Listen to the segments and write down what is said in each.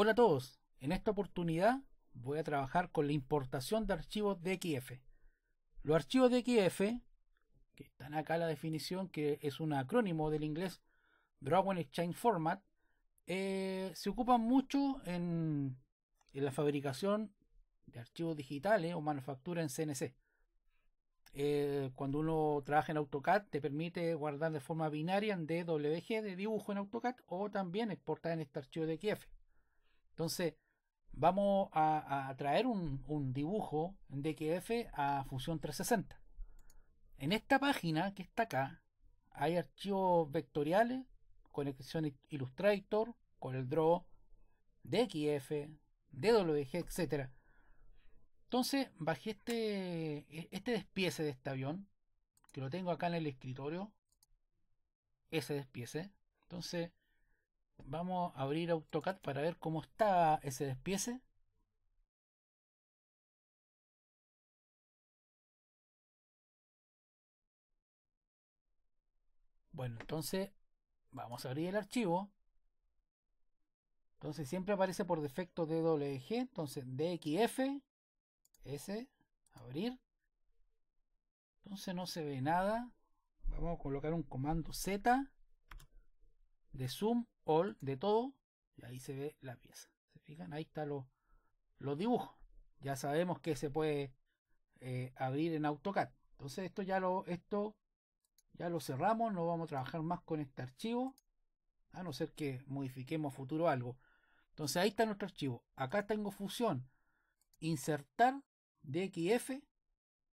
Hola a todos, en esta oportunidad voy a trabajar con la importación de archivos DXF. Los archivos DXF, que están acá en la definición, que es un acrónimo del inglés Drawing Exchange Format, eh, se ocupan mucho en, la fabricación de archivos digitales o manufactura en CNC. Eh, cuando uno trabaja en AutoCAD te permite guardar de forma binaria en DWG de dibujo en AutoCAD o también exportar en este archivo DXF. Entonces, vamos a, traer un, dibujo de DXF a Fusión 360. En esta página que está acá, hay archivos vectoriales, conexión Illustrator, con el Draw, DXF, DWG, etc. Entonces bajé este, e, este despiece de este avión, que lo tengo acá en el escritorio, ese despiece. Entonces Vamos a abrir AutoCAD para ver cómo está ese despiece. Bueno, entonces vamos a abrir el archivo. Entonces siempre aparece por defecto DWG. Entonces DXF, S, abrir. Entonces no se ve nada. Vamos a colocar un comando Z de zoom, all, de todo, y ahí se ve la pieza. ¿Se fijan? Ahí están los, los dibujos. Ya sabemos que se puede eh, abrir en AutoCAD. Entonces esto ya lo, esto ya lo cerramos, no vamos a trabajar más con este archivo, a no ser que modifiquemos futuro algo. Entonces ahí está nuestro archivo. Acá tengo fusión, insertar DXF.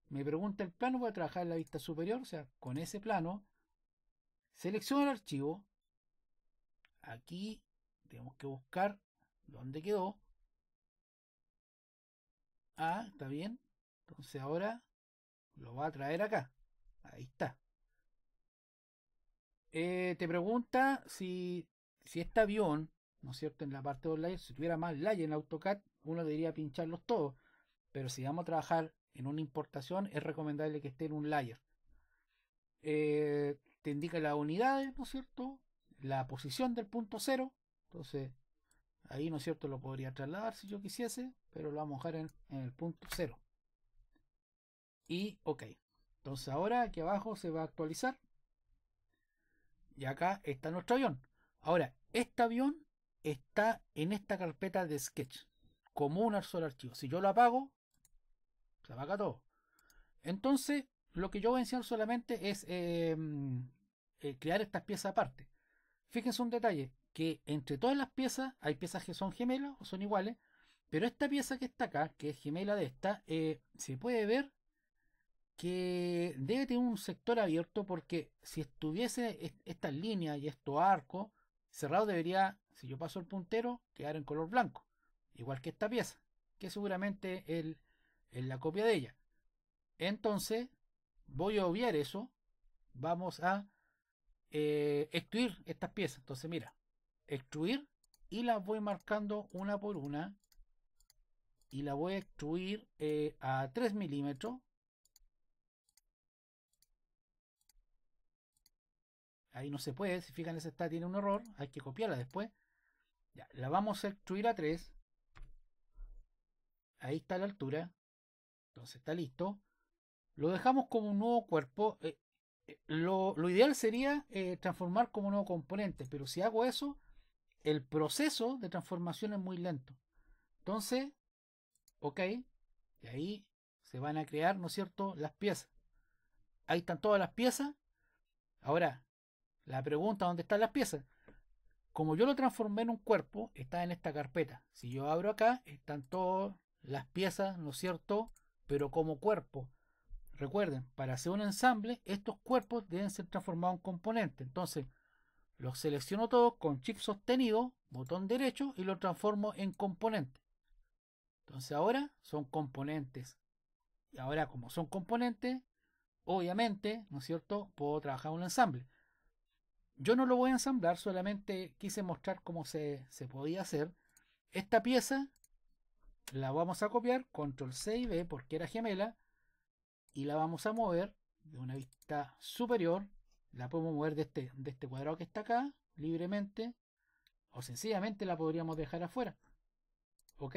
Me pregunta el plano, voy a trabajar en la vista superior, o sea, con ese plano. Selecciono el archivo, aquí tenemos que buscar dónde quedó. Ah, está bien. Entonces ahora lo va a traer acá. Ahí está. Eh, te pregunta si, si este avión, ¿no es cierto? En la parte de los layers, si tuviera más layers en AutoCAD, uno debería pincharlos todos. Pero si vamos a trabajar en una importación, es recomendable que esté en un layer. Eh, te indica las unidades, ¿no es cierto? la posición del punto cero. Entonces, ahí, ¿no es cierto?, lo podría trasladar si yo quisiese, pero lo vamos a dejar en, el punto cero. Y OK. Entonces ahora aquí abajo se va a actualizar. Y acá está nuestro avión. Ahora, este avión está en esta carpeta de sketch. Como un solo archivo. Si yo lo apago, se apaga todo. Entonces, lo que yo voy a enseñar solamente es eh, mm, eh, crear estas piezas aparte fíjense un detalle, que entre todas las piezas hay piezas que son gemelas o son iguales, pero esta pieza que está acá, que es gemela de esta, eh, se puede ver que debe tener un sector abierto porque si estuviese esta línea y esto arco, cerrado debería, si yo paso el puntero, quedar en color blanco, igual que esta pieza, que seguramente es la copia de ella. Entonces, voy a obviar eso, vamos a eh, extruir estas piezas. Entonces, mira, extruir y las voy marcando una por una. Y la voy a extruir eh, a 3 milímetros. Ahí no se puede, si fijan, esa está, tiene un error, hay que copiarla después. Ya, la vamos a extruir a 3. Ahí está la altura. Entonces está listo. Lo dejamos como un nuevo cuerpo. Eh, eh, lo, ideal sería eh, transformar como nuevo componente, pero si hago eso, el proceso de transformación es muy lento. Entonces, ok, y ahí se van a crear, ¿no es cierto?, las piezas. Ahí están todas las piezas. Ahora, la pregunta, ¿dónde están las piezas? Como yo lo transformé en un cuerpo, está en esta carpeta. Si yo abro acá, están todas las piezas, ¿no es cierto? Pero como cuerpo. Recuerden, para hacer un ensamble, estos cuerpos deben ser transformados en componentes. Entonces, los selecciono todos con chip sostenido, botón derecho, y lo transformo en componente Entonces ahora son componentes. Y ahora como son componentes, obviamente, ¿no es cierto?, puedo trabajar un ensamble. Yo no lo voy a ensamblar, solamente quise mostrar cómo se, se podía hacer. Esta pieza la vamos a copiar, control C y B, porque era gemela y la vamos a mover de una vista superior. La podemos mover de este, de este cuadrado que está acá, libremente, o sencillamente la podríamos dejar afuera. Ok.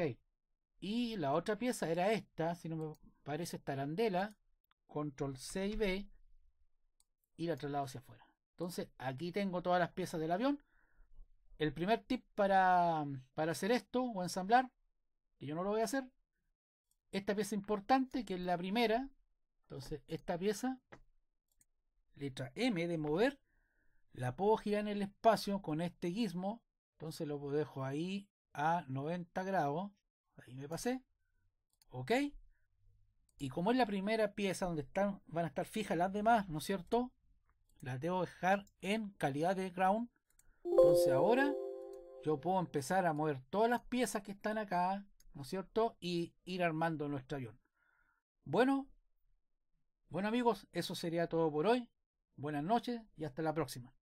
Y la otra pieza era esta, si no me parece esta arandela, control C y B, y la traslado hacia afuera. Entonces aquí tengo todas las piezas del avión. El primer tip para, para hacer esto o ensamblar, que yo no lo voy a hacer, esta pieza importante, que es la primera, entonces, esta pieza, letra M de mover, la puedo girar en el espacio con este guismo. Entonces lo dejo ahí a 90 grados. Ahí me pasé. ¿Ok? Y como es la primera pieza donde están, van a estar fijas las demás, ¿no es cierto? Las debo dejar en calidad de ground. Entonces ahora yo puedo empezar a mover todas las piezas que están acá, ¿no es cierto? Y ir armando nuestro avión. Bueno, bueno amigos, eso sería todo por hoy. Buenas noches y hasta la próxima.